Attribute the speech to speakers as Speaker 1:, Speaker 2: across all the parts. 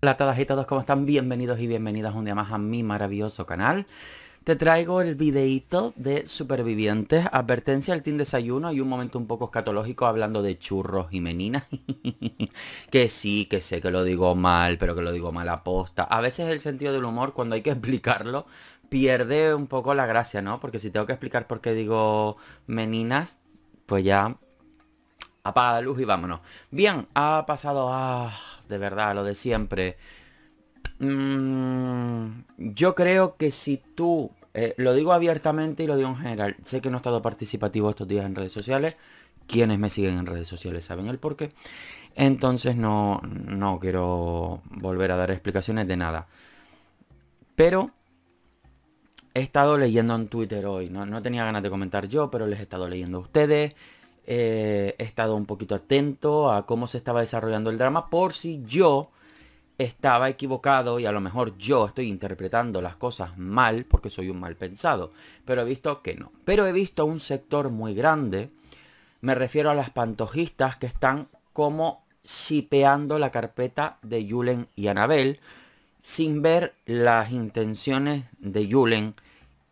Speaker 1: Hola a todas y todos, ¿cómo están? Bienvenidos y bienvenidas un día más a mi maravilloso canal. Te traigo el videíto de Supervivientes, advertencia al team desayuno y un momento un poco escatológico hablando de churros y meninas. que sí, que sé que lo digo mal, pero que lo digo mal posta. A veces el sentido del humor, cuando hay que explicarlo, pierde un poco la gracia, ¿no? Porque si tengo que explicar por qué digo meninas, pues ya apaga la luz y vámonos. Bien, ha pasado a... Ah, de verdad, lo de siempre. Mm, yo creo que si tú, eh, lo digo abiertamente y lo digo en general, sé que no he estado participativo estos días en redes sociales, quienes me siguen en redes sociales saben el por qué, entonces no, no quiero volver a dar explicaciones de nada. Pero he estado leyendo en Twitter hoy, no, no tenía ganas de comentar yo, pero les he estado leyendo a ustedes, eh, he estado un poquito atento a cómo se estaba desarrollando el drama por si yo estaba equivocado y a lo mejor yo estoy interpretando las cosas mal porque soy un mal pensado. Pero he visto que no. Pero he visto un sector muy grande. Me refiero a las pantojistas que están como sipeando la carpeta de Julen y Anabel sin ver las intenciones de Julen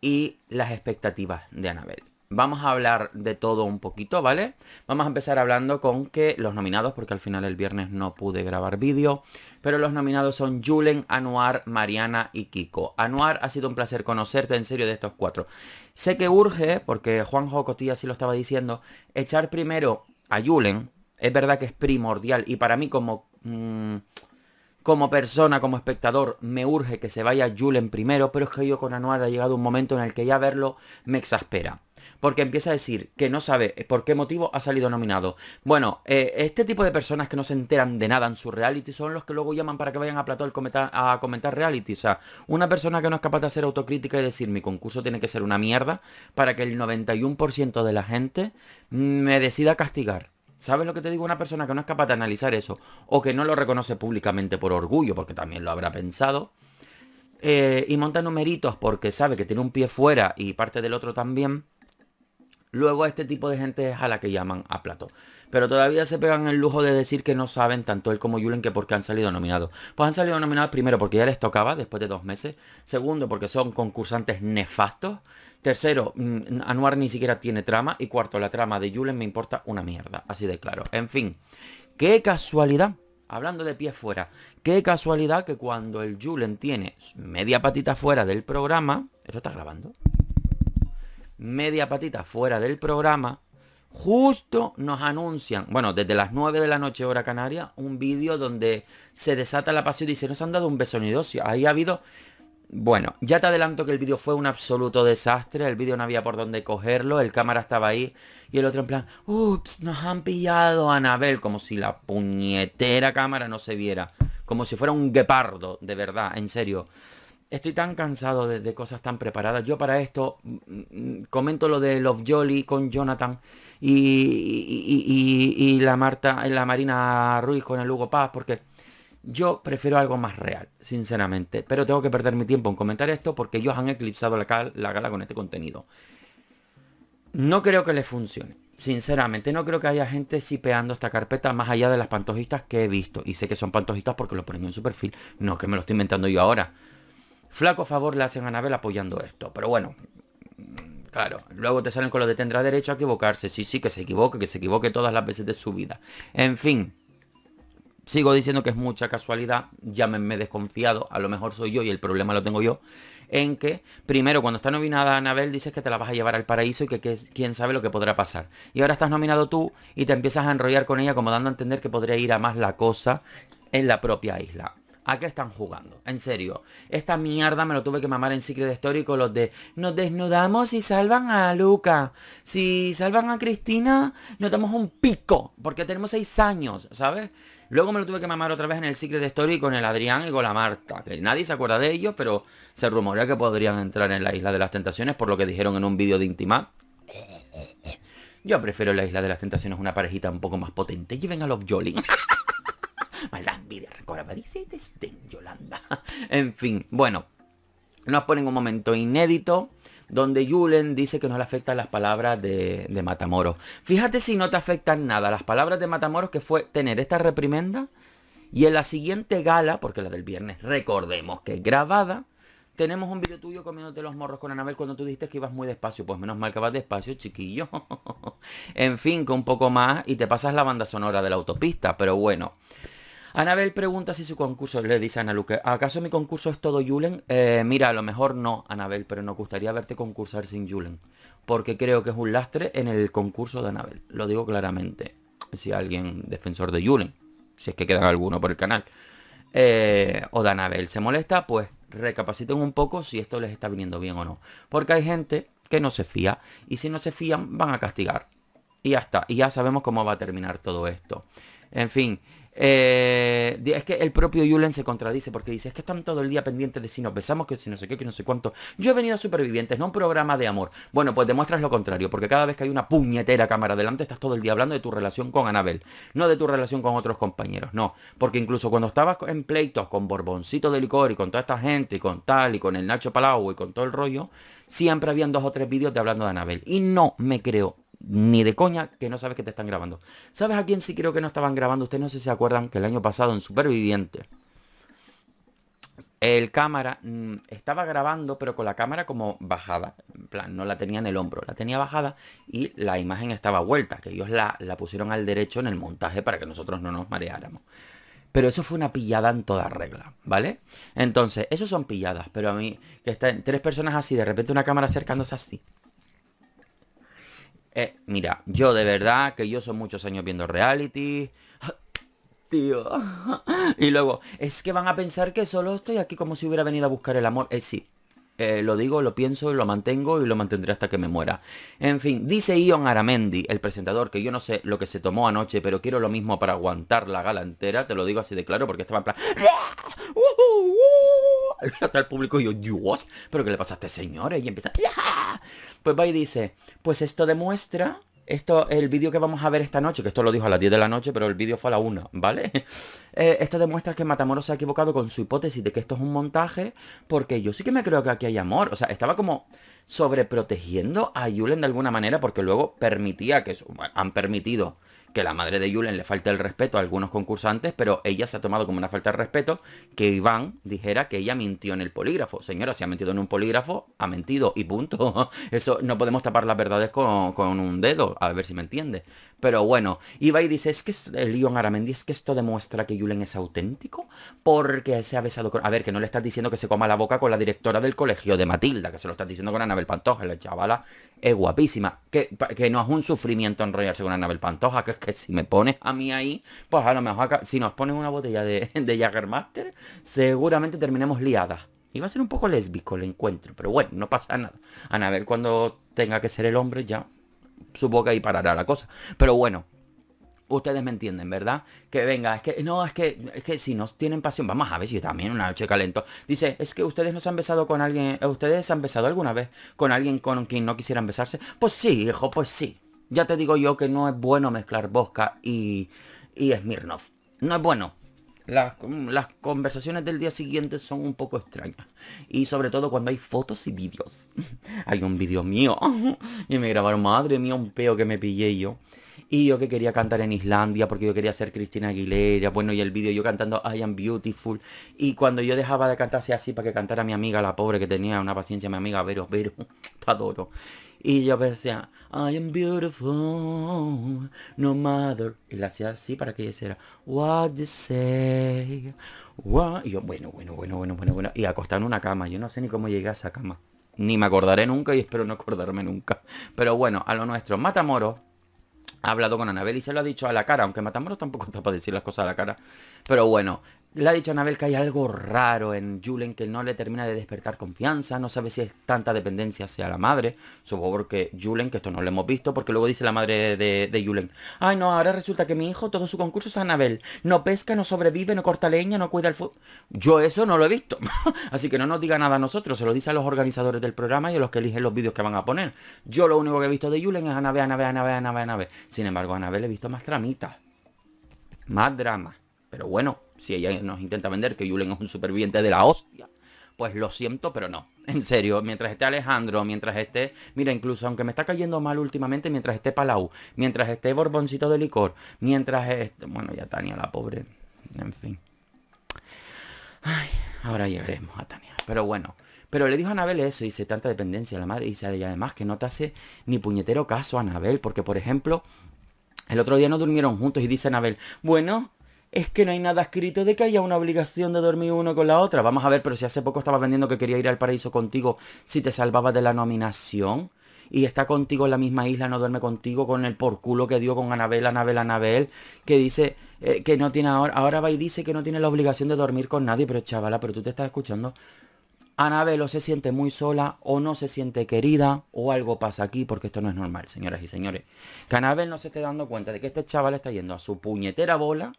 Speaker 1: y las expectativas de Anabel. Vamos a hablar de todo un poquito, ¿vale? Vamos a empezar hablando con que los nominados, porque al final el viernes no pude grabar vídeo, pero los nominados son Julen, Anuar, Mariana y Kiko. Anuar, ha sido un placer conocerte en serio de estos cuatro. Sé que urge, porque Juanjo Cotilla sí lo estaba diciendo, echar primero a Julen. Es verdad que es primordial y para mí como... Mm, como persona, como espectador, me urge que se vaya Julen primero, pero es que yo con Anuar ha llegado un momento en el que ya verlo me exaspera porque empieza a decir que no sabe eh, por qué motivo ha salido nominado. Bueno, eh, este tipo de personas que no se enteran de nada en su reality son los que luego llaman para que vayan a plató a comentar reality. O sea, una persona que no es capaz de hacer autocrítica y decir mi concurso tiene que ser una mierda para que el 91% de la gente mm, me decida castigar. ¿Sabes lo que te digo? Una persona que no es capaz de analizar eso o que no lo reconoce públicamente por orgullo, porque también lo habrá pensado, eh, y monta numeritos porque sabe que tiene un pie fuera y parte del otro también, Luego este tipo de gente es a la que llaman a plato. Pero todavía se pegan el lujo de decir que no saben tanto él como Julen que por qué han salido nominados. Pues han salido nominados primero porque ya les tocaba después de dos meses. Segundo porque son concursantes nefastos. Tercero, mm, Anuar ni siquiera tiene trama. Y cuarto, la trama de Julen me importa una mierda. Así de claro. En fin, qué casualidad. Hablando de pie fuera, qué casualidad que cuando el Julen tiene media patita fuera del programa... ¿Esto está grabando? media patita fuera del programa, justo nos anuncian, bueno, desde las 9 de la noche hora canaria, un vídeo donde se desata la pasión y se nos han dado un beso nidosio. Ahí ha habido... Bueno, ya te adelanto que el vídeo fue un absoluto desastre, el vídeo no había por dónde cogerlo, el cámara estaba ahí y el otro en plan, ups, nos han pillado a Anabel, como si la puñetera cámara no se viera, como si fuera un guepardo, de verdad, en serio estoy tan cansado de, cosas tan preparadas. Yo para esto mm, mm, comento lo de Love Jolly con Jonathan y, la Marta, la Marina Ruiz con el Hugo Paz, porque yo prefiero algo más real, sinceramente. Pero tengo que perder mi tiempo en comentar esto porque ellos han eclipsado la, gala con este contenido. No creo que les funcione. Sinceramente, no creo que haya gente sipeando esta carpeta más allá de las pantojistas que he visto. Y sé que son pantojistas porque lo ponen en su perfil. No es que me lo estoy inventando yo ahora. Flaco favor le hacen a Anabel apoyando esto. Pero bueno, mm, claro, luego te salen con lo de tendrá derecho a equivocarse. Sí, sí, que se equivoque, que se equivoque todas las veces de su vida. En fin, sigo diciendo que es mucha casualidad, llámenme desconfiado, a lo mejor soy yo y el problema lo tengo yo, en que primero cuando está nominada Anabel dices que te la vas a llevar al paraíso y que, que, quién sabe lo que podrá pasar. Y ahora estás nominado tú y te empiezas a enrollar con ella como dando a entender que podría ir a más la cosa en la propia isla. ¿A qué están jugando? En serio, esta mierda me lo tuve que mamar en Secret Story con los de Nos desnudamos y salvan a Luca Si salvan a Cristina, nos damos un pico Porque tenemos seis años, ¿sabes? Luego me lo tuve que mamar otra vez en el Secret Story con el Adrián y con la Marta Que nadie se acuerda de ellos, pero se rumorea que podrían entrar en la Isla de las Tentaciones Por lo que dijeron en un vídeo de íntima. Yo prefiero la Isla de las Tentaciones una parejita un poco más potente Lleven a los Jolly Maldad de Yolanda. En fin, bueno, nos ponen un momento inédito donde Julen dice que no le afectan las palabras de, de, Matamoros. Fíjate si no te afectan nada las palabras de Matamoros que fue tener esta reprimenda y en la siguiente gala, porque la del viernes recordemos que grabada, tenemos un video tuyo comiéndote los morros con Anabel cuando tú dijiste que ibas muy despacio. Pues menos mal que vas despacio, chiquillo. en fin, con un poco más y te pasas la banda sonora de la autopista, pero bueno. Anabel pregunta si su concurso, le dice a Ana Luque, ¿acaso mi concurso es todo Julen? Eh, mira, a lo mejor no, Anabel, pero nos gustaría verte concursar sin Julen, porque creo que es un lastre en el concurso de Anabel, lo digo claramente, si alguien defensor de Julen, si es que queda alguno por el canal, eh, o de Anabel se molesta, pues recapaciten un poco si esto les está viniendo bien o no, porque hay gente que no se fía, y si no se fían van a castigar, y ya está, y ya sabemos cómo va a terminar todo esto. En fin, eh, es que el propio Yulen se contradice porque dice, es que están todo el día pendientes de si nos besamos, que si no sé qué, que no sé cuánto. Yo he venido a Supervivientes, no un programa de amor. Bueno, pues demuestras lo contrario, porque cada vez que hay una puñetera cámara delante estás todo el día hablando de tu relación con Anabel, no de tu relación con otros compañeros, no. Porque incluso cuando estabas en pleitos con Borboncito de Licor y con toda esta gente y con tal y con el Nacho Palau y con todo el rollo, siempre habían dos o tres vídeos de hablando de Anabel. Y no me creo ni de coña que no sabes que te están grabando. ¿Sabes a quién sí creo que no estaban grabando? Ustedes no sé si se acuerdan que el año pasado en Superviviente el cámara mm, estaba grabando pero con la cámara como bajada. En plan, no la tenía en el hombro, la tenía bajada y la imagen estaba vuelta, que ellos la, pusieron al derecho en el montaje para que nosotros no nos mareáramos. Pero eso fue una pillada en toda regla, ¿vale? Entonces, eso son pilladas, pero a mí, que están tres personas así, de repente una cámara acercándose así. Eh, mira, yo de verdad que yo son muchos años viendo reality. Tío. Y luego, es que van a pensar que solo estoy aquí como si hubiera venido a buscar el amor. Eh, sí. Eh, lo digo, lo pienso, lo mantengo y lo mantendré hasta que me muera. En fin, dice Ion Aramendi, el presentador, que yo no sé lo que se tomó anoche, pero quiero lo mismo para aguantar la gala entera, te lo digo así de claro, porque estaba en plan... el público y yo, Dios, pero ¿qué le pasa a este señor? Y empieza... Pues va y dice, pues esto demuestra, esto, el vídeo que vamos a ver esta noche, que esto lo dijo a las 10 de la noche, pero el vídeo fue a la 1, ¿vale? Eh, esto demuestra que Matamoros se ha equivocado con su hipótesis de que esto es un montaje, porque yo sí que me creo que aquí hay amor. O sea, estaba como sobreprotegiendo a Yulen de alguna manera, porque luego permitía que, bueno, han permitido que la madre de Julen le falta el respeto a algunos concursantes, pero ella se ha tomado como una falta de respeto que Iván dijera que ella mintió en el polígrafo. Señora, si ha mentido en un polígrafo, ha mentido y punto. Eso no podemos tapar las verdades con, con un dedo, a ver si me entiende. Pero bueno, y dice, es que Leon Aramendi, es que esto demuestra que Julen es auténtico porque se ha besado con... A ver, que no le estás diciendo que se coma la boca con la directora del colegio de Matilda, que se lo estás diciendo con Anabel Pantoja, la chavala es guapísima. Que, que no es un sufrimiento enrollarse con Anabel Pantoja, que es que si me pones a mí ahí, pues a lo mejor acá, si nos ponen una botella de, de Master seguramente terminemos liadas. Iba a ser un poco lésbico el encuentro, pero bueno, no pasa nada. Anabel cuando tenga que ser el hombre ya supongo que ahí parará la cosa. Pero bueno, Ustedes me entienden, ¿verdad? Que venga, es que no, es que, es que si no tienen pasión, vamos a ver si también una noche calento. Dice, es que ustedes no se han besado con alguien, eh, ustedes se han besado alguna vez con alguien con quien no quisieran besarse. Pues sí, hijo, pues sí. Ya te digo yo que no es bueno mezclar Bosca y, y Smirnoff. No es bueno las, las, conversaciones del día siguiente son un poco extrañas. Y sobre todo cuando hay fotos y vídeos. hay un vídeo mío. y me grabaron, madre mía, un peo que me pillé yo. Y yo que quería cantar en Islandia porque yo quería ser Cristina Aguilera. Bueno, y el vídeo yo cantando I am beautiful. Y cuando yo dejaba de cantarse así para que cantara mi amiga, la pobre que tenía una paciencia, mi amiga veros, Vero, te adoro. Y yo decía, I am beautiful, no mother. Y la hacía así para que ella hiciera, what you say, what... Y yo, bueno, bueno, bueno, bueno, bueno, bueno. Y acostar en una cama. Yo no sé ni cómo llegué a esa cama. Ni me acordaré nunca y espero no acordarme nunca. Pero bueno, a lo nuestro. Matamoro ha hablado con Anabel y se lo ha dicho a la cara, aunque Matamoro tampoco está para decir las cosas a la cara. Pero bueno, le ha dicho a Anabel que hay algo raro en Julen que no le termina de despertar confianza, no sabe si es tanta dependencia hacia la madre, supongo que Julen, que esto no lo hemos visto, porque luego dice la madre de, Julen, ay no, ahora resulta que mi hijo todo su concurso es Anabel, no pesca, no sobrevive, no corta leña, no cuida el fútbol. Yo eso no lo he visto, así que no nos diga nada a nosotros, se lo dice a los organizadores del programa y a los que eligen los vídeos que van a poner. Yo lo único que he visto de Julen es Anabel, Anabel, Anabel, Anabel, Anabel. Sin embargo, a Anabel he visto más tramitas, más drama, pero bueno si ella nos intenta vender que Julen es un superviviente de la hostia, pues lo siento, pero no. En serio, mientras esté Alejandro, mientras esté, mira, incluso aunque me está cayendo mal últimamente, mientras esté Palau, mientras esté Borboncito de licor, mientras esté, bueno, ya Tania la pobre, en fin. Ay, ahora llegaremos a Tania, pero bueno. Pero le dijo a Anabel eso, dice, tanta dependencia a la madre, dice, y además que no te hace ni puñetero caso a Anabel, porque por ejemplo, el otro día no durmieron juntos y dice Anabel, bueno, es que no hay nada escrito de que haya una obligación de dormir uno con la otra. Vamos a ver, pero si hace poco estaba vendiendo que quería ir al paraíso contigo si te salvaba de la nominación y está contigo en la misma isla, no duerme contigo, con el por culo que dio con Anabel, Anabel, Anabel, que dice eh, que no tiene ahora, ahora va y dice que no tiene la obligación de dormir con nadie, pero chavala, pero tú te estás escuchando. Anabel o se siente muy sola o no se siente querida o algo pasa aquí porque esto no es normal, señoras y señores. Que Anabel no se esté dando cuenta de que este chaval está yendo a su puñetera bola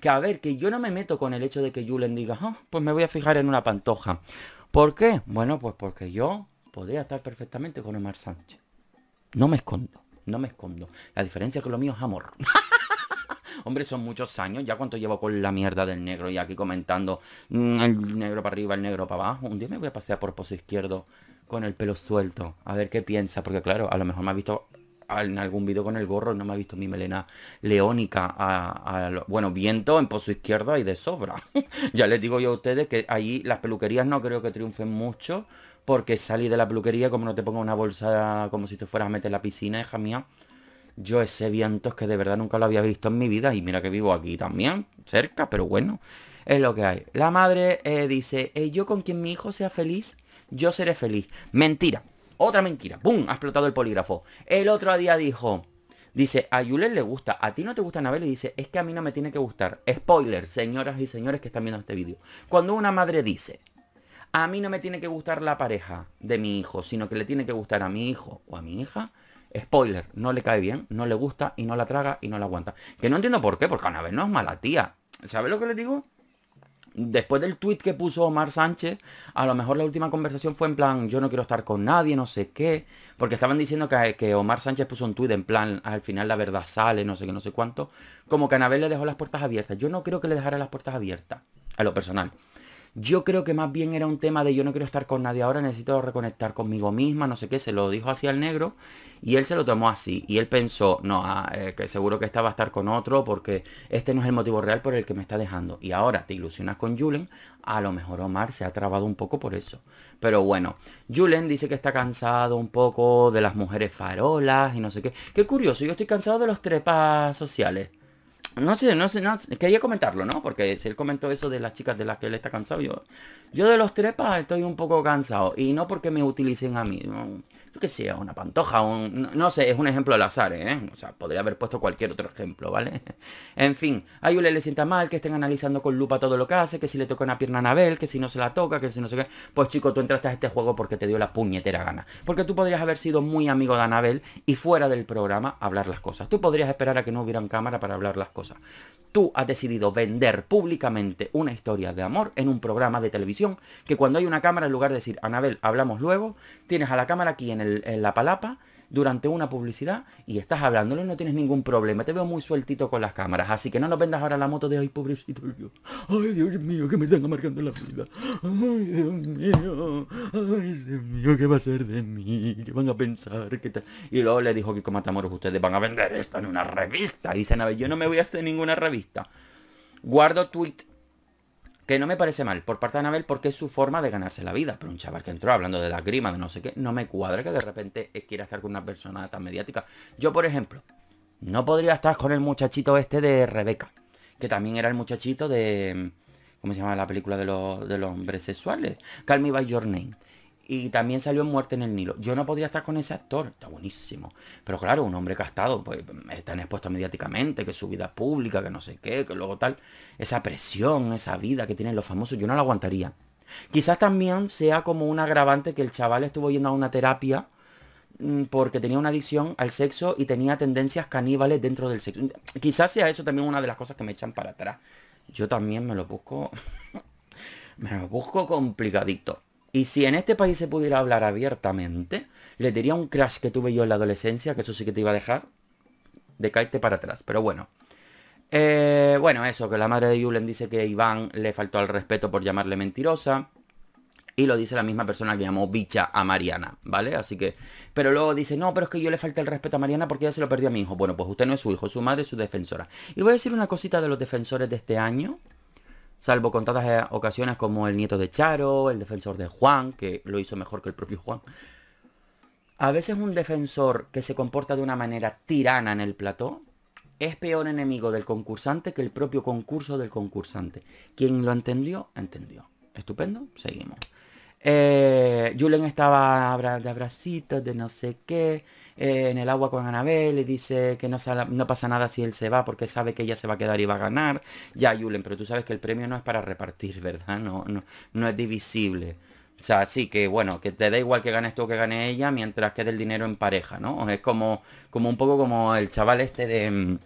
Speaker 1: que a ver, que yo no me meto con el hecho de que Julen diga, ah, pues me voy a fijar en una pantoja. ¿Por qué? Bueno, pues porque yo podría estar perfectamente con Omar Sánchez. No me escondo, no me escondo. La diferencia es que lo mío es amor. Hombre, son muchos años. Ya cuánto llevo con la mierda del negro y aquí comentando mm, el negro para arriba, el negro para abajo. Un día me voy a pasear por pozo izquierdo con el pelo suelto. A ver qué piensa. Porque claro, a lo mejor me ha visto en algún vídeo con el gorro, no me ha visto mi melena leónica. A, bueno, viento en pozo izquierdo hay de sobra. ya les digo yo a ustedes que ahí las peluquerías no creo que triunfen mucho, porque salí de la peluquería, como no te ponga una bolsa como si te fueras a meter la piscina, hija mía. Yo ese viento es que de verdad nunca lo había visto en mi vida y mira que vivo aquí también, cerca, pero bueno, es lo que hay. La madre eh, dice, eh, yo con quien mi hijo sea feliz, yo seré feliz. Mentira, otra mentira. ¡Bum! Ha explotado el polígrafo. El otro día dijo... Dice, a Yulen le gusta, a ti no te gusta Anabel y dice, es que a mí no me tiene que gustar. Spoiler, señoras y señores que están viendo este vídeo. Cuando una madre dice, a mí no me tiene que gustar la pareja de mi hijo, sino que le tiene que gustar a mi hijo o a mi hija, spoiler, no le cae bien, no le gusta y no la traga y no la aguanta. Que no entiendo por qué, porque Anabel no es mala tía. ¿Sabes lo que le digo? después del tweet que puso Omar Sánchez, a lo mejor la última conversación fue en plan, yo no quiero estar con nadie, no sé qué, porque estaban diciendo que, que Omar Sánchez puso un tweet en plan, al final la verdad sale, no sé qué, no sé cuánto, como que Anabel le dejó las puertas abiertas. Yo no creo que le dejara las puertas abiertas, a lo personal. Yo creo que más bien era un tema de yo no quiero estar con nadie ahora, necesito reconectar conmigo misma, no sé qué, se lo dijo así al negro y él se lo tomó así. Y él pensó, no, ah, eh, que seguro que esta va a estar con otro porque este no es el motivo real por el que me está dejando. Y ahora te ilusionas con Julen, a lo mejor Omar se ha trabado un poco por eso. Pero bueno, Julen dice que está cansado un poco de las mujeres farolas y no sé qué. Qué curioso, yo estoy cansado de los trepas sociales. No sé, no sé, no, quería comentarlo, ¿no? Porque si él comentó eso de las chicas de las que él está cansado, yo, yo de los trepas estoy un poco cansado. Y no porque me utilicen a mí yo qué sé, una pantoja, no sé, es un ejemplo al azar, ¿eh? O sea, podría haber puesto cualquier otro ejemplo, ¿vale? en fin, a Yule le sienta mal que estén analizando con lupa todo lo que hace, que si le toca una pierna a Anabel, que si no se la toca, que si no sé qué. Pues chico, tú entraste a este juego porque te dio la puñetera gana. Porque tú podrías haber sido muy amigo de Anabel y fuera del programa hablar las cosas. Tú podrías esperar a que no hubieran cámara para hablar las cosas tú has decidido vender públicamente una historia de amor en un programa de televisión que cuando hay una cámara, en lugar de decir, Anabel, hablamos luego, tienes a la cámara aquí en, la palapa durante una publicidad y estás hablándolo y no tienes ningún problema. Te veo muy sueltito con las cámaras, así que no nos vendas ahora la moto de ay, pobrecito yo. Ay, Dios mío, que me están amargando la vida. Ay, Dios mío. Ay, Dios mío, ¿qué va a ser de mí? ¿Qué van a pensar? ¿Qué Y luego le dijo que como Matamoros, ustedes van a vender esto en una revista. Y dice ver yo no me voy a hacer ninguna revista. Guardo tweet que no me parece mal por parte de Anabel porque es su forma de ganarse la vida. Pero un chaval que entró hablando de la de no sé qué, no me cuadra que de repente quiera estar con una persona tan mediática. Yo, por ejemplo, no podría estar con el muchachito este de Rebeca, que también era el muchachito de... Mm, ¿Cómo se llama la película de los, de los hombres sexuales? Call Me By Your Name y también salió en Muerte en el Nilo. Yo no podría estar con ese actor, está buenísimo. Pero claro, un hombre castado, pues están expuesto mediáticamente, que su vida es pública, que no sé qué, que luego tal. Esa presión, esa vida que tienen los famosos, yo no la aguantaría. Quizás también sea como un agravante que el chaval estuvo yendo a una terapia mm, porque tenía una adicción al sexo y tenía tendencias caníbales dentro del sexo. Quizás sea eso también una de las cosas que me echan para atrás. Yo también me lo busco. me lo busco complicadito. Y si en este país se pudiera hablar abiertamente, le diría un crash que tuve yo en la adolescencia, que eso sí que te iba a dejar de caerte para atrás. Pero bueno. Eh, bueno, eso, que la madre de Yulen dice que Iván le faltó al respeto por llamarle mentirosa. Y lo dice la misma persona que llamó bicha a Mariana, ¿vale? Así que... Pero luego dice, no, pero es que yo le falta el respeto a Mariana porque ella se lo perdió a mi hijo. Bueno, pues usted no es su hijo, su madre es su defensora. Y voy a decir una cosita de los defensores de este año, salvo contadas ocasiones como el nieto de Charo, el defensor de Juan, que lo hizo mejor que el propio Juan. A veces un defensor que se comporta de una manera tirana en el plató es peor enemigo del concursante que el propio concurso del concursante. Quien lo entendió, entendió. Estupendo, seguimos. Eh, Julen estaba de abracitos, de no sé qué, eh, en el agua con Anabel y dice que no, pasa nada si él se va porque sabe que ella se va a quedar y va a ganar. Ya, Julen, pero tú sabes que el premio no es para repartir, ¿verdad? No, no, es divisible. O sea, sí, que bueno, que te da igual que ganes tú o que gane ella mientras quede el dinero en pareja, ¿no? Es como, como un poco como el chaval este de,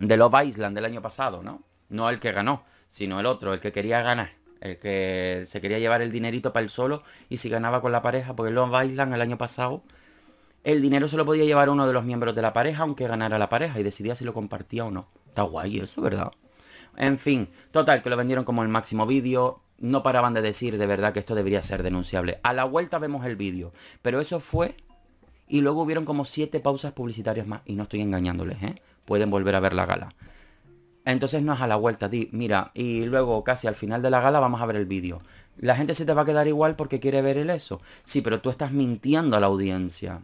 Speaker 1: de Love Island del año pasado, ¿no? No el que ganó, sino el otro, el que quería ganar el que se quería llevar el dinerito para él solo y si ganaba con la pareja, porque lo bailan el año pasado, el dinero se lo podía llevar uno de los miembros de la pareja, aunque ganara la pareja, y decidía si lo compartía o no. Está guay eso, ¿verdad? En fin, total, que lo vendieron como el máximo vídeo. No paraban de decir de verdad que esto debería ser denunciable. A la vuelta vemos el vídeo. Pero eso fue. Y luego hubieron como siete pausas publicitarias más. Y no estoy engañándoles, ¿eh? Pueden volver a ver la gala. Entonces no es a la vuelta, di, mira, y luego casi al final de la gala vamos a ver el vídeo. La gente se te va a quedar igual porque quiere ver el eso. Sí, pero tú estás mintiendo a la audiencia.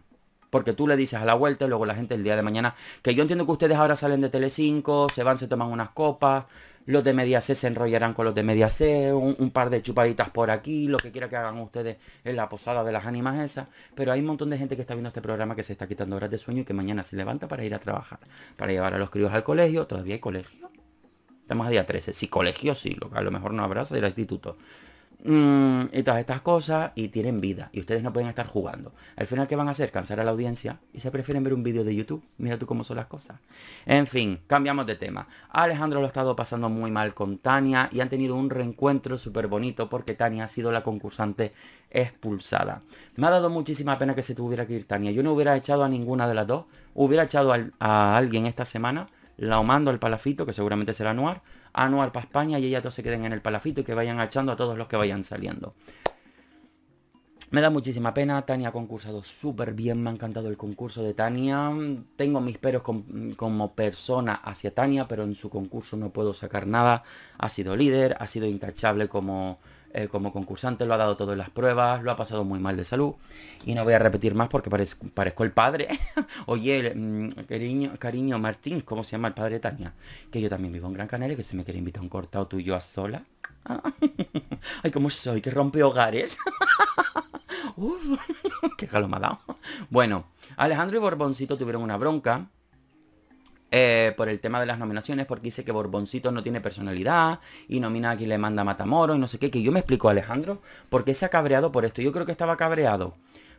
Speaker 1: Porque tú le dices a la vuelta y luego la gente el día de mañana, que yo entiendo que ustedes ahora salen de Tele5, se van, se toman unas copas, los de C se enrollarán con los de Media C, un, par de chupaditas por aquí, lo que quiera que hagan ustedes en la posada de las ánimas esas, pero hay un montón de gente que está viendo este programa que se está quitando horas de sueño y que mañana se levanta para ir a trabajar, para llevar a los críos al colegio, todavía hay colegio. Estamos a día 13, sí, colegio sí, lo que a lo mejor no habrá el instituto. Mm, y todas estas cosas y tienen vida y ustedes no pueden estar jugando. Al final, ¿qué van a hacer? Cansar a la audiencia y se prefieren ver un vídeo de YouTube. Mira tú cómo son las cosas. En fin, cambiamos de tema. Alejandro lo ha estado pasando muy mal con Tania y han tenido un reencuentro súper bonito porque Tania ha sido la concursante expulsada. Me ha dado muchísima pena que se tuviera que ir Tania. Yo no hubiera echado a ninguna de las dos. Hubiera echado a, alguien esta semana. La mando al palafito, que seguramente será Noir anual para España y ellas todos se queden en el palafito y que vayan echando a todos los que vayan saliendo. Me da muchísima pena, Tania ha concursado súper bien, me ha encantado el concurso de Tania. Tengo mis peros como persona hacia Tania, pero en su concurso no puedo sacar nada. Ha sido líder, ha sido intachable como, eh, como concursante, lo ha dado todo en las pruebas, lo ha pasado muy mal de salud. Y no voy a repetir más porque parezco, el padre. Oye, mm, cariño, Martín, ¿cómo se llama el padre de Tania? Que yo también vivo en Gran Canaria, que se me quiere invitar un cortado tú a sola. Ay, cómo soy, que rompe hogares. Uf, qué Bueno, Alejandro y Borboncito tuvieron una bronca. Eh, por el tema de las nominaciones, porque dice que Borboncito no tiene personalidad y nomina a quien le manda Matamoro y no sé qué, que yo me explico, Alejandro, porque se ha cabreado por esto. Yo creo que estaba cabreado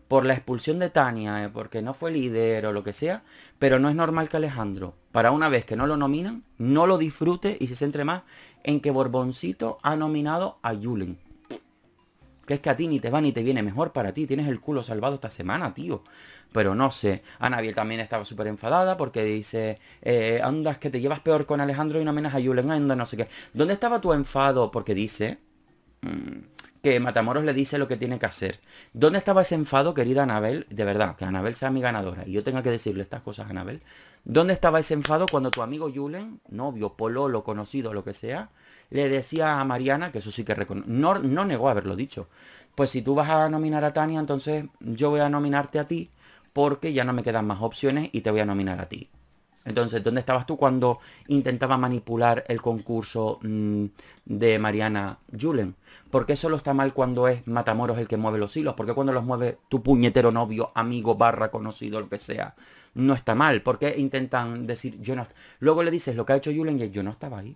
Speaker 1: por la expulsión de Tania, eh, porque no fue líder o lo que sea, pero no es normal que Alejandro, para una vez que no lo nominan, no lo disfrute y se centre más en que Borboncito ha nominado a Julen que es que a ti ni te va ni te viene mejor para ti. Tienes el culo salvado esta semana, tío. Pero no sé. Anabel también estaba súper enfadada porque dice, eh, andas que te llevas peor con Alejandro y no menos a Julen, anda, no sé qué. ¿Dónde estaba tu enfado? Porque dice mm, que Matamoros le dice lo que tiene que hacer. ¿Dónde estaba ese enfado, querida Anabel? De verdad, que Anabel sea mi ganadora y yo tenga que decirle estas cosas a Anabel. ¿Dónde estaba ese enfado cuando tu amigo Julen, novio, pololo, conocido, lo que sea, le decía a Mariana, que eso sí que no, no negó haberlo dicho, pues si tú vas a nominar a Tania, entonces yo voy a nominarte a ti porque ya no me quedan más opciones y te voy a nominar a ti. Entonces, ¿dónde estabas tú cuando intentaba manipular el concurso mm, de Mariana Julen? porque qué solo está mal cuando es Matamoros el que mueve los hilos? ¿Por qué cuando los mueve tu puñetero novio, amigo, barra, conocido, lo que sea? No está mal. Porque intentan decir yo no? Luego le dices lo que ha hecho Julen y yo no estaba ahí.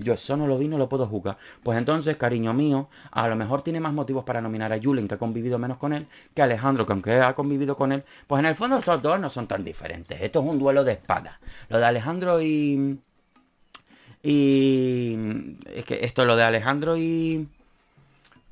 Speaker 1: Yo eso no lo vi, no lo puedo juzgar. Pues entonces, cariño mío, a lo mejor tiene más motivos para nominar a Julen, que ha convivido menos con él, que Alejandro, que aunque ha convivido con él, pues en el fondo estos dos no son tan diferentes. Esto es un duelo de espadas. Lo de Alejandro y... Y... Es que esto, lo de Alejandro y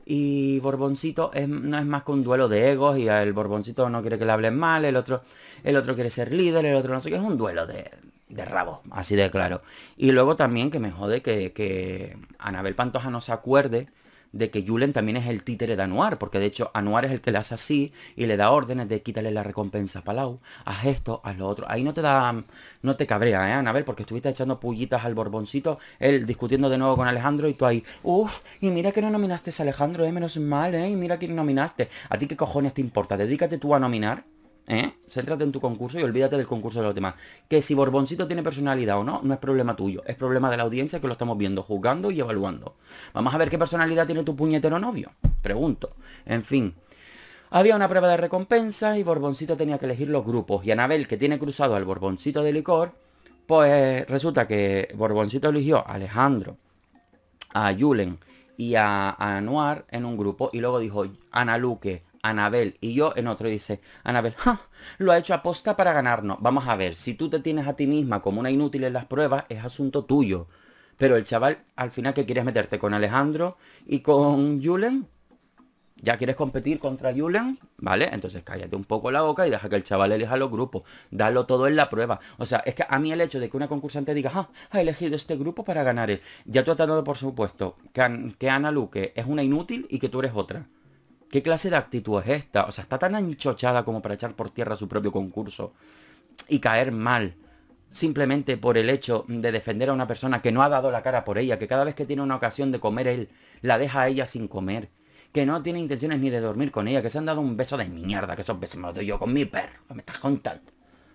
Speaker 1: y Borboncito no es más que un duelo de egos y el Borboncito no quiere que le hablen mal, el otro, el otro quiere ser líder, el otro no sé qué, es un duelo de, de rabo, así de claro. Y luego también que me jode que, Anabel Pantoja no se acuerde de que Julen también es el títere de Anuar, porque de hecho Anuar es el que le hace así y le da órdenes de quítale la recompensa a Palau, haz esto, haz lo otro. Ahí no te da, no te cabrea, ¿eh, Anabel? Porque estuviste echando pullitas al Borboncito, él discutiendo de nuevo con Alejandro y tú ahí, uff, y mira que no nominaste a Alejandro, ¿eh? Menos mal, ¿eh? Y mira quién nominaste. ¿A ti qué cojones te importa? Dedícate tú a nominar ¿eh? Céntrate en tu concurso y olvídate del concurso de los demás. Que si Borboncito tiene personalidad o no, no es problema tuyo. Es problema de la audiencia que lo estamos viendo, juzgando y evaluando. Vamos a ver qué personalidad tiene tu puñetero novio. Pregunto. En fin. Había una prueba de recompensa y Borboncito tenía que elegir los grupos. Y Anabel, que tiene cruzado al Borboncito de licor, pues resulta que Borboncito eligió a Alejandro, a Julen y a, a Anuar en un grupo. Y luego dijo Ana Luque, Anabel y yo en otro dice, Anabel, lo ha hecho aposta para ganarnos. Vamos a ver, si tú te tienes a ti misma como una inútil en las pruebas, es asunto tuyo. Pero el chaval, al final, que quieres meterte con Alejandro y con Julen? ¿Ya quieres competir contra Julen? ¿Vale? Entonces cállate un poco la boca y deja que el chaval elija los grupos. Dalo todo en la prueba. O sea, es que a mí el hecho de que una concursante diga, ha elegido este grupo para ganar él. Ya tú has dado por supuesto que, que Ana Luque es una inútil y que tú eres otra. ¿Qué clase de actitud es esta? O sea, está tan anchochada como para echar por tierra su propio concurso y caer mal simplemente por el hecho de defender a una persona que no ha dado la cara por ella, que cada vez que tiene una ocasión de comer él, la deja a ella sin comer, que no tiene intenciones ni de dormir con ella, que se han dado un beso de mierda, que esos besos me los doy yo con mi perro, me estás contando.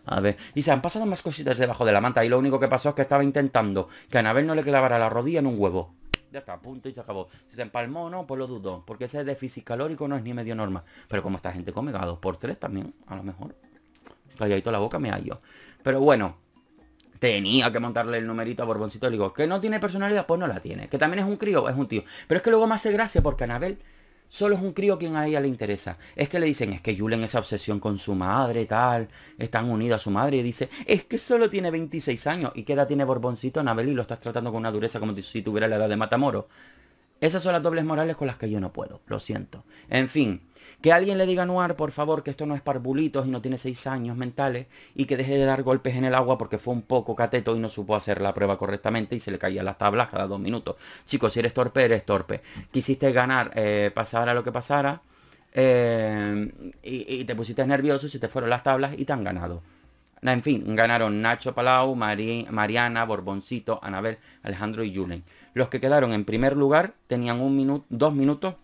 Speaker 1: A ver, y se han pasado más cositas debajo de la manta y lo único que pasó es que estaba intentando que Anabel no le clavara la rodilla en un huevo ya está, punto y se acabó. Si se empalmó no, pues lo dudo, porque ese déficit calórico no es ni medio norma. Pero como esta gente come a dos por tres también, a lo mejor, calladito la boca me hallo. Pero bueno, tenía que montarle el numerito a Borboncito. Le digo, que no tiene personalidad, pues no la tiene. Que también es un crío, es un tío. Pero es que luego me hace gracia porque Anabel solo es un crío quien a ella le interesa. Es que le dicen, es que Julen esa obsesión con su madre, tal, están unidos a su madre y dice, es que solo tiene 26 años y qué edad tiene Borboncito, Anabel, y lo estás tratando con una dureza como si tuviera la edad de Matamoro. Esas son las dobles morales con las que yo no puedo, lo siento. En fin, que alguien le diga a Noir, por favor, que esto no es parbulitos y no tiene seis años mentales y que deje de dar golpes en el agua porque fue un poco cateto y no supo hacer la prueba correctamente y se le caían las tablas cada dos minutos. Chicos, si eres torpe, eres torpe. Quisiste ganar, eh, pasara lo que pasara eh, y, te pusiste nervioso, se te fueron las tablas y te han ganado. En fin, ganaron Nacho Palau, Mariana, Borboncito, Anabel, Alejandro y Julen. Los que quedaron en primer lugar tenían un minuto, dos minutos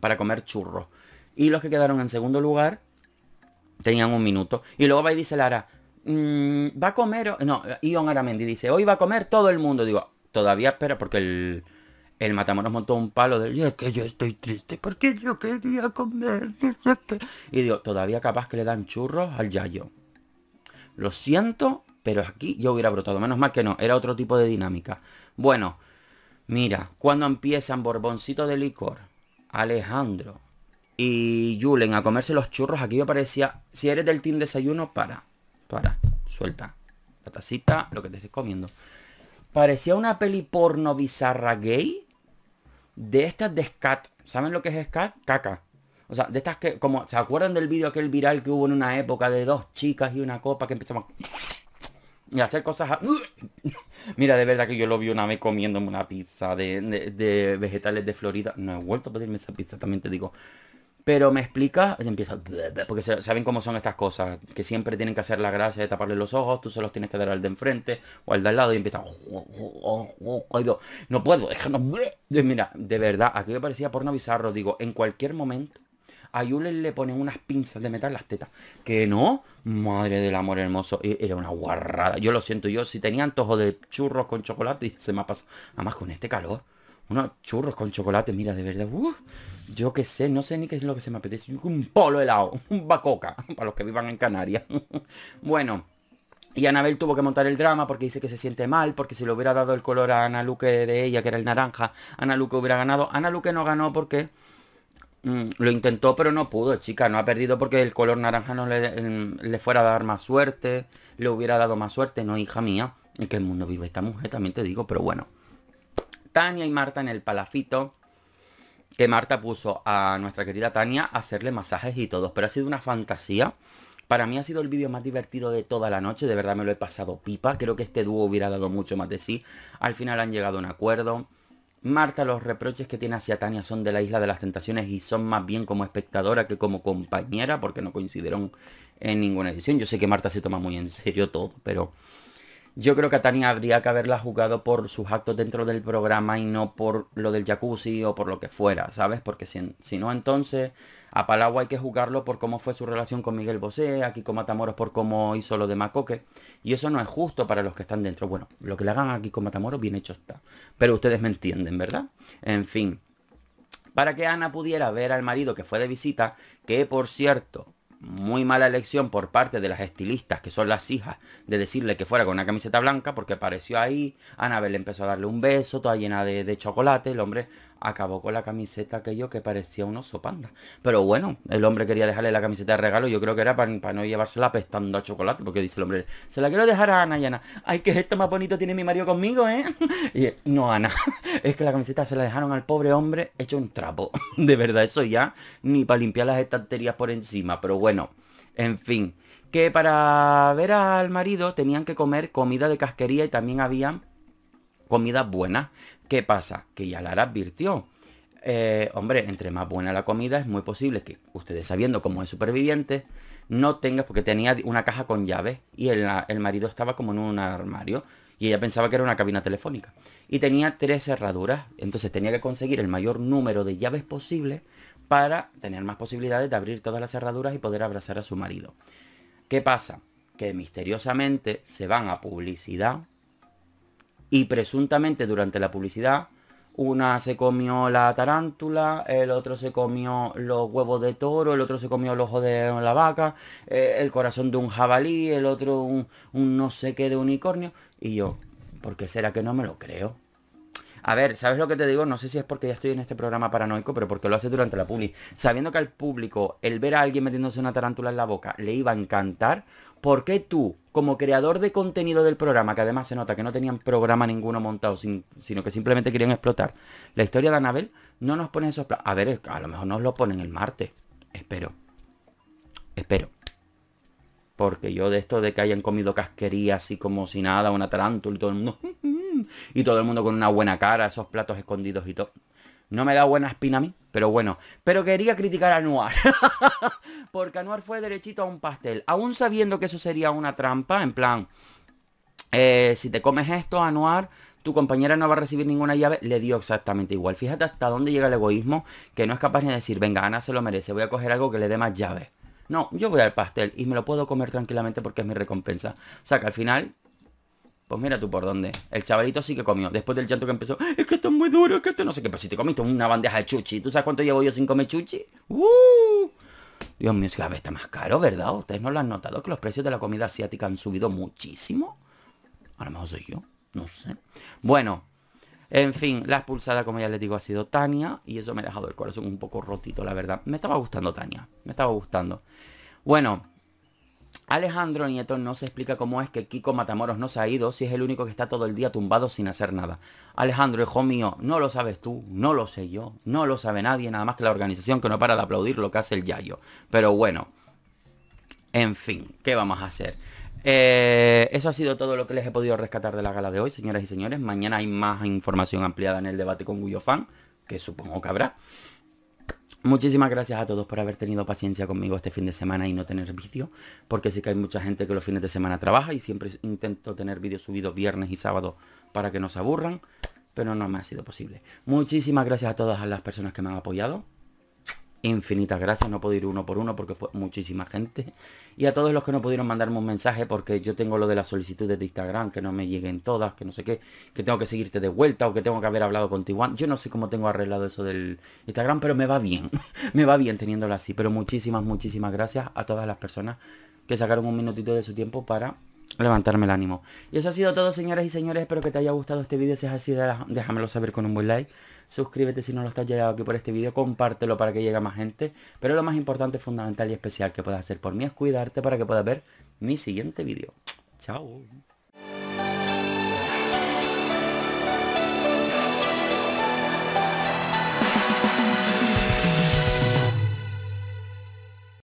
Speaker 1: para comer churros. Y los que quedaron en segundo lugar tenían un minuto. Y luego va y dice Lara, mm, va a comer, no, Ion Aramendi dice, hoy va a comer todo el mundo. Digo, todavía espera, porque el, el Matamoros montó un palo de, es que yo estoy triste, porque yo quería comer. Y digo, todavía capaz que le dan churros al Yayo. Lo siento, pero aquí yo hubiera brotado. Menos mal que no, era otro tipo de dinámica. Bueno, mira, cuando empiezan Borboncito de licor, Alejandro, y Julen a comerse los churros. Aquí me parecía, si eres del team desayuno, para, para, suelta. La tacita, lo que te estoy comiendo. Parecía una peli porno bizarra gay de estas de scat. ¿Saben lo que es scat? Caca. O sea, de estas que, como, ¿se acuerdan del vídeo aquel viral que hubo en una época de dos chicas y una copa que empezamos y hacer cosas... Mira, de verdad que yo lo vi una vez comiéndome una pizza de, de, vegetales de Florida. No he vuelto a pedirme esa pizza, también te digo. Pero me explica, Y empieza, porque saben cómo son estas cosas, que siempre tienen que hacer la gracia de taparle los ojos, tú se los tienes que dar al de enfrente o al de al lado y empieza, no puedo, Déjanos mira, de verdad, aquí me parecía porno bizarro, digo, en cualquier momento a le ponen unas pinzas de metal las tetas. Que no, madre del amor hermoso, e, era una guarrada. Yo lo siento, yo si tenía antojo de churros con chocolate, se me ha pasado. Además con este calor, unos churros con chocolate, mira, de verdad, uh, yo qué sé, no sé ni qué es lo que se me apetece. Un polo helado, un bacoca, para los que vivan en Canarias. bueno, y Anabel tuvo que montar el drama porque dice que se siente mal, porque si le hubiera dado el color a Ana Luque de ella, que era el naranja, Ana Luque hubiera ganado. Ana Luque no ganó porque mm, lo intentó, pero no pudo, chica. No ha perdido porque el color naranja no le, mm, le, fuera a dar más suerte, le hubiera dado más suerte, no, hija mía. ¿En qué mundo vive esta mujer? También te digo, pero bueno. Tania y Marta en el palafito que Marta puso a nuestra querida Tania a hacerle masajes y todo, pero ha sido una fantasía. Para mí ha sido el vídeo más divertido de toda la noche, de verdad me lo he pasado pipa, creo que este dúo hubiera dado mucho más de sí. Al final han llegado a un acuerdo. Marta, los reproches que tiene hacia Tania son de la Isla de las Tentaciones y son más bien como espectadora que como compañera, porque no coincidieron en ninguna edición. Yo sé que Marta se toma muy en serio todo, pero yo creo que a Tania habría que haberla jugado por sus actos dentro del programa y no por lo del jacuzzi o por lo que fuera, ¿sabes? Porque si, no, entonces a Palau hay que jugarlo por cómo fue su relación con Miguel Bosé, aquí con Matamoros por cómo hizo lo de Macoque. Y eso no es justo para los que están dentro. Bueno, lo que le hagan aquí con Matamoros, bien hecho está. Pero ustedes me entienden, ¿verdad? En fin. Para que Ana pudiera ver al marido que fue de visita, que por cierto, muy mala elección por parte de las estilistas, que son las hijas, de decirle que fuera con una camiseta blanca, porque apareció ahí, Anabel empezó a darle un beso, toda llena de, de chocolate, el hombre acabó con la camiseta aquello que parecía un oso panda. Pero bueno, el hombre quería dejarle la camiseta de regalo, yo creo que era para, no no llevársela pestando a chocolate, porque dice el hombre, se la quiero dejar a Ana y Ana, ay, que esto más bonito tiene mi marido conmigo, ¿eh? Y no, Ana, es que la camiseta se la dejaron al pobre hombre hecho un trapo. De verdad, eso ya, ni para limpiar las estanterías por encima, pero bueno, en fin. Que para ver al marido tenían que comer comida de casquería y también habían comida buena. ¿Qué pasa? Que ya Lara advirtió. Eh, hombre, entre más buena la comida, es muy posible que ustedes sabiendo cómo es superviviente, no tengas, porque tenía una caja con llaves y el, el marido estaba como en un armario y ella pensaba que era una cabina telefónica. Y tenía tres cerraduras, entonces tenía que conseguir el mayor número de llaves posible para tener más posibilidades de abrir todas las cerraduras y poder abrazar a su marido. ¿Qué pasa? Que misteriosamente se van a publicidad y presuntamente durante la publicidad, una se comió la tarántula, el otro se comió los huevos de toro, el otro se comió el ojo de la vaca, eh, el corazón de un jabalí, el otro un, un no sé qué de unicornio. Y yo, ¿por qué será que no me lo creo? A ver, ¿sabes lo que te digo? No sé si es porque ya estoy en este programa paranoico, pero porque lo hace durante la publi. Sabiendo que al público el ver a alguien metiéndose una tarántula en la boca le iba a encantar, ¿por qué tú, como creador de contenido del programa, que además se nota que no tenían programa ninguno montado, sino que simplemente querían explotar la historia de Anabel, no nos ponen esos A ver, a lo mejor nos lo ponen el martes. Espero. Espero. Porque yo de esto de que hayan comido casquería así como si nada, una tarántula y todo el mundo... Mm, mm, mm", y todo el mundo con una buena cara, esos platos escondidos y todo. No me da buena espina a mí, pero bueno. Pero quería criticar a Anuar. porque Anuar fue derechito a un pastel. Aún sabiendo que eso sería una trampa, en plan... Eh, si te comes esto, Anuar, tu compañera no va a recibir ninguna llave, le dio exactamente igual. Fíjate hasta dónde llega el egoísmo, que no es capaz ni de decir, venga, Ana se lo merece, voy a coger algo que le dé más llaves. No, yo voy al pastel y me lo puedo comer tranquilamente porque es mi recompensa. O sea que al final, pues mira tú por dónde. El chavalito sí que comió. Después del llanto que empezó, es que esto es muy duro, es que esto no sé qué. Pero si te comiste una bandeja de chuchi, ¿tú sabes cuánto llevo yo sin comer chuchi? ¡Uh! Dios mío, a está más caro, ¿verdad? ¿Ustedes no lo han notado que los precios de la comida asiática han subido muchísimo? A lo mejor soy yo, no sé. Bueno, en fin, la expulsada, como ya les digo, ha sido Tania. Y eso me ha dejado el corazón un poco rotito, la verdad. Me estaba gustando Tania. Me estaba gustando. Bueno, Alejandro Nieto no se explica cómo es que Kiko Matamoros no se ha ido si es el único que está todo el día tumbado sin hacer nada. Alejandro, hijo mío, no lo sabes tú, no lo sé yo, no lo sabe nadie, nada más que la organización que no para de aplaudir lo que hace el Yayo. Pero bueno, en fin, ¿qué vamos a hacer? Eh, eso ha sido todo lo que les he podido rescatar de la gala de hoy, señoras y señores. Mañana hay más información ampliada en el debate con fan que supongo que habrá. Muchísimas gracias a todos por haber tenido paciencia conmigo este fin de semana y no tener vídeo, porque sí que hay mucha gente que los fines de semana trabaja y siempre intento tener vídeos subidos viernes y sábado para que no se aburran, pero no me ha sido posible. Muchísimas gracias a todas las personas que me han apoyado, infinitas gracias. No puedo ir uno por uno porque fue muchísima gente. Y a todos los que no pudieron mandarme un mensaje porque yo tengo lo de las solicitudes de Instagram, que no me lleguen todas, que no sé qué, que tengo que seguirte de vuelta o que tengo que haber hablado contigo. Yo no sé cómo tengo arreglado eso del Instagram, pero me va bien. me va bien teniéndolo así. Pero muchísimas, muchísimas gracias a todas las personas que sacaron un minutito de su tiempo para levantarme el ánimo. Y eso ha sido todo, señoras y señores. Espero que te haya gustado este vídeo. Si es así, déjamelo saber con un buen like suscríbete si no lo estás llegado aquí por este vídeo, compártelo para que llegue a más gente, pero lo más importante, fundamental y especial que puedas hacer por mí es cuidarte para que puedas ver mi siguiente vídeo. Chao.